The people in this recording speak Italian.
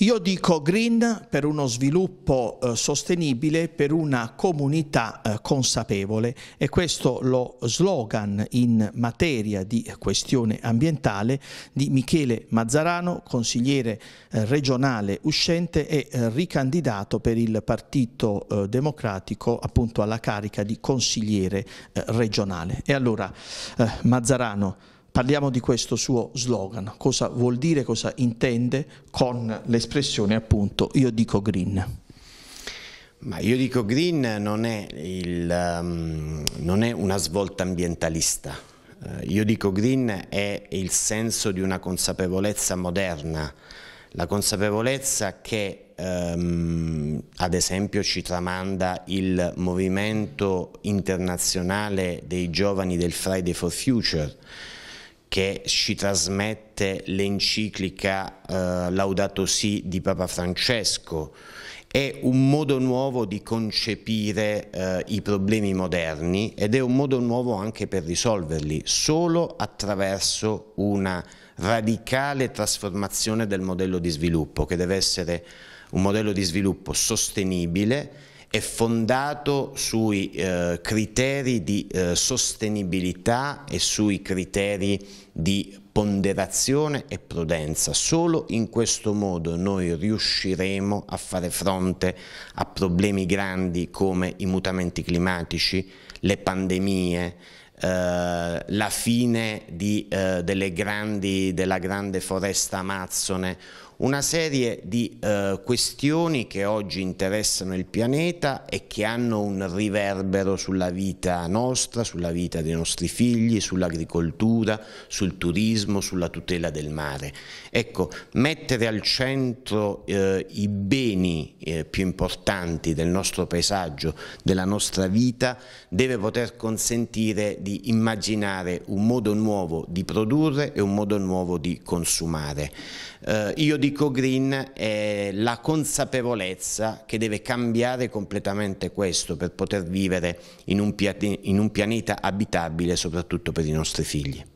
Io dico green per uno sviluppo eh, sostenibile, per una comunità eh, consapevole e questo lo slogan in materia di questione ambientale di Michele Mazzarano, consigliere eh, regionale uscente e eh, ricandidato per il Partito eh, Democratico appunto alla carica di consigliere eh, regionale. E allora Mazzarano Parliamo di questo suo slogan, cosa vuol dire, cosa intende con l'espressione appunto io dico green. Ma io dico green non è, il, um, non è una svolta ambientalista, uh, io dico green è il senso di una consapevolezza moderna, la consapevolezza che um, ad esempio ci tramanda il movimento internazionale dei giovani del Friday for Future, che ci trasmette l'enciclica eh, Laudato Si di Papa Francesco, è un modo nuovo di concepire eh, i problemi moderni ed è un modo nuovo anche per risolverli, solo attraverso una radicale trasformazione del modello di sviluppo, che deve essere un modello di sviluppo sostenibile è fondato sui eh, criteri di eh, sostenibilità e sui criteri di ponderazione e prudenza. Solo in questo modo noi riusciremo a fare fronte a problemi grandi come i mutamenti climatici, le pandemie, Uh, la fine di, uh, grandi, della grande foresta amazzone una serie di eh, questioni che oggi interessano il pianeta e che hanno un riverbero sulla vita nostra, sulla vita dei nostri figli, sull'agricoltura, sul turismo, sulla tutela del mare. Ecco, mettere al centro eh, i beni eh, più importanti del nostro paesaggio, della nostra vita, deve poter consentire di immaginare un modo nuovo di produrre e un modo nuovo di consumare. Eh, io Enrico Green è la consapevolezza che deve cambiare completamente questo per poter vivere in un, in un pianeta abitabile soprattutto per i nostri figli.